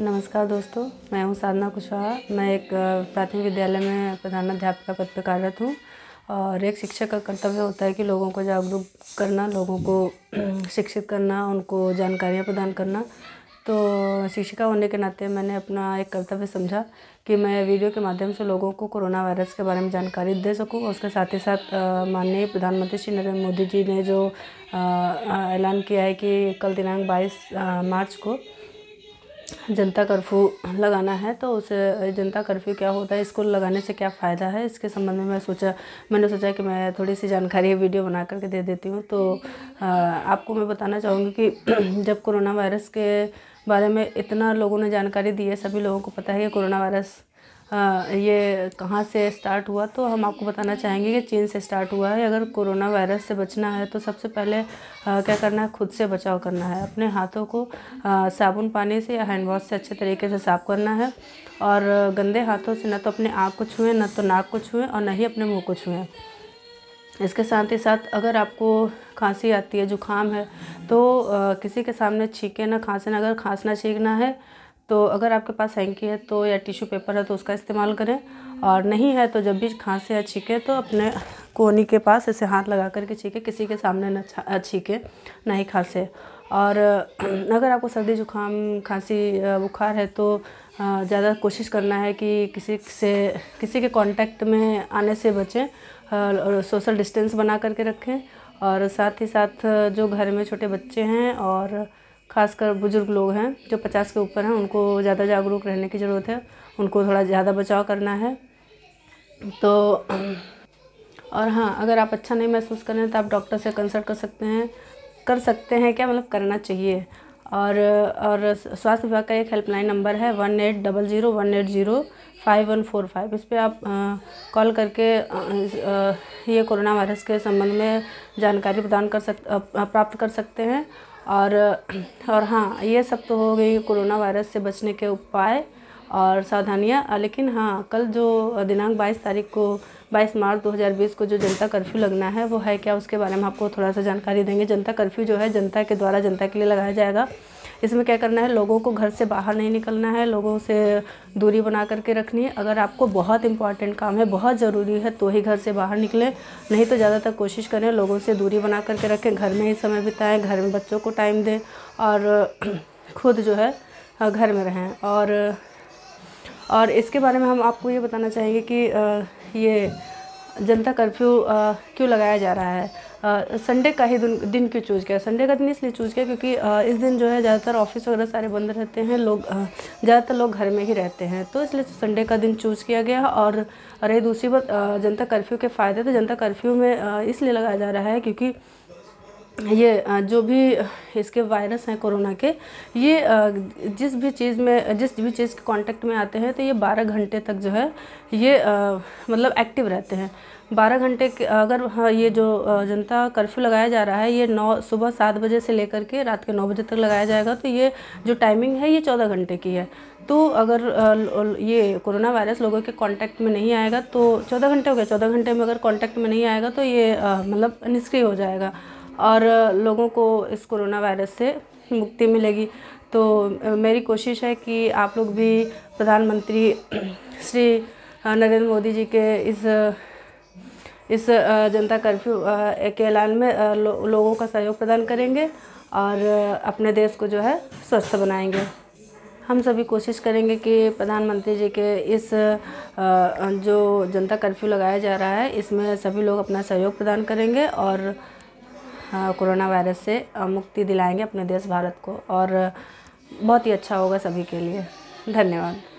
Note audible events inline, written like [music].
नमस्कार दोस्तों मैं हूं साधना कुशवाहा मैं एक प्राथमिक विद्यालय में प्रधानाध्यापिका पद पर कार्यरत हूँ और एक शिक्षक का कर्तव्य होता है कि लोगों को जागरूक करना लोगों को [clears throat] शिक्षित करना उनको जानकारियाँ प्रदान करना तो शिक्षिका होने के नाते मैंने अपना एक कर्तव्य समझा कि मैं वीडियो के माध्यम से लोगों को कोरोना वायरस के बारे में जानकारी दे सकूं और उसके साथ ही साथ माननीय प्रधानमंत्री श्री नरेंद्र मोदी जी ने जो ऐलान किया है कि कल दिनांक 22 मार्च को जनता कर्फ्यू लगाना है तो उस जनता कर्फ्यू क्या होता है इसको लगाने से क्या फ़ायदा है इसके संबंध में मैं सोचा मैंने सोचा कि मैं थोड़ी सी जानकारी वीडियो बना करके दे देती हूँ तो आपको मैं बताना चाहूँगी कि [clears throat] जब कोरोना वायरस के बारे में इतना लोगों ने जानकारी दी है सभी लोगों को पता है कि कोरोना वायरस ये कहाँ से स्टार्ट हुआ तो हम आपको बताना चाहेंगे कि चीन से स्टार्ट हुआ है अगर कोरोना वायरस से बचना है तो सबसे पहले क्या करना है खुद से बचाव करना है अपने हाथों को साबुन पानी से या हैंड वॉश से अच्छे तरीके से साफ़ करना है और गंदे हाथों से न तो अपने आँख को छुएँ न तो नाक को छुएँ और ना ही अपने मुँह को छुएँ इसके साथ ही साथ अगर आपको खांसी आती है जुकाम है तो आ, किसी के सामने छीके ना खांसना अगर खांसना छींकना है तो अगर आपके पास हैंकी है तो या टिश्यू पेपर है तो उसका इस्तेमाल करें और नहीं है तो जब भी खांसे या छीके तो अपने कोहनी के पास ऐसे हाथ लगा कर के छीके किसी के सामने ना छीके ना ही खांसे और [clears throat] अगर आपको सर्दी जुकाम खांसी बुखार है तो ज़्यादा कोशिश करना है कि किसी से किसी के कांटेक्ट में आने से बचें और सोशल डिस्टेंस बना करके रखें और साथ ही साथ जो घर में छोटे बच्चे हैं और खासकर बुज़ुर्ग लोग हैं जो पचास के ऊपर हैं उनको ज़्यादा जागरूक रहने की ज़रूरत है उनको थोड़ा ज़्यादा बचाव करना है तो और हाँ अगर आप अच्छा नहीं महसूस कर रहे हैं तो आप डॉक्टर से कंसल्ट कर सकते हैं कर सकते हैं क्या मतलब करना चाहिए और और स्वास्थ्य विभाग का एक हेल्पलाइन नंबर है one eight double zero one eight zero five one four five इस पर आप कॉल करके आ, ये कोरोना वायरस के संबंध में जानकारी प्रदान कर सक प्राप्त कर सकते हैं और और हाँ ये सब तो हो गई कोरोना वायरस से बचने के उपाय और सावधानियाँ लेकिन हाँ कल जो दिनांक 22 तारीख को 22 मार्च 2020 को जो जनता कर्फ्यू लगना है वो है क्या उसके बारे में आपको थोड़ा सा जानकारी देंगे जनता कर्फ्यू जो है जनता के द्वारा जनता के लिए लगाया जाएगा इसमें क्या करना है लोगों को घर से बाहर नहीं निकलना है लोगों से दूरी बना करके रखनी है अगर आपको बहुत इंपॉर्टेंट काम है बहुत ज़रूरी है तो ही घर से बाहर निकलें नहीं तो ज़्यादातर कोशिश करें लोगों से दूरी बना करके रखें घर में ही समय बिताएँ घर में बच्चों को टाइम दें और [clears throat] खुद जो है घर में रहें और और इसके बारे में हम आपको ये बताना चाहेंगे कि ये जनता कर्फ्यू क्यों लगाया जा रहा है संडे का ही दिन, दिन क्यों चूज़ किया संडे का दिन इसलिए चूज़ किया क्योंकि आ, इस दिन जो है ज़्यादातर ऑफिस वगैरह सारे बंद रहते हैं लोग ज़्यादातर लोग घर में ही रहते हैं तो इसलिए संडे का दिन चूज़ किया गया और रही दूसरी बात जनता कर्फ्यू के फ़ायदे तो जनता कर्फ्यू में इसलिए लगाया जा रहा है क्योंकि ये जो भी इसके वायरस हैं कोरोना के ये जिस भी चीज़ में जिस भी चीज़ के कांटेक्ट में आते हैं तो ये 12 घंटे तक जो है ये मतलब एक्टिव रहते हैं 12 घंटे के अगर हाँ ये जो जनता कर्फ्यू लगाया जा रहा है ये नौ सुबह सात बजे से लेकर के रात के नौ बजे तक लगाया जाएगा तो ये जो टाइमिंग है ये चौदह घंटे की है तो अगर ये कोरोना वायरस लोगों के कांटेक्ट में नहीं आएगा तो चौदह घंटे हो गए चौदह घंटे में अगर कांटेक्ट में नहीं आएगा तो ये मतलब निष्क्रिय हो जाएगा और लोगों को इस कोरोना वायरस से मुक्ति मिलेगी तो मेरी कोशिश है कि आप लोग भी प्रधानमंत्री [clears throat] श्री नरेंद्र मोदी जी के इस इस जनता कर्फ्यू के ऐलान में लो, लोगों का सहयोग प्रदान करेंगे और अपने देश को जो है स्वस्थ बनाएंगे हम सभी कोशिश करेंगे कि प्रधानमंत्री जी के इस जो जनता कर्फ्यू लगाया जा रहा है इसमें सभी लोग अपना सहयोग प्रदान करेंगे और कोरोना वायरस से मुक्ति दिलाएंगे अपने देश भारत को और बहुत ही अच्छा होगा सभी के लिए धन्यवाद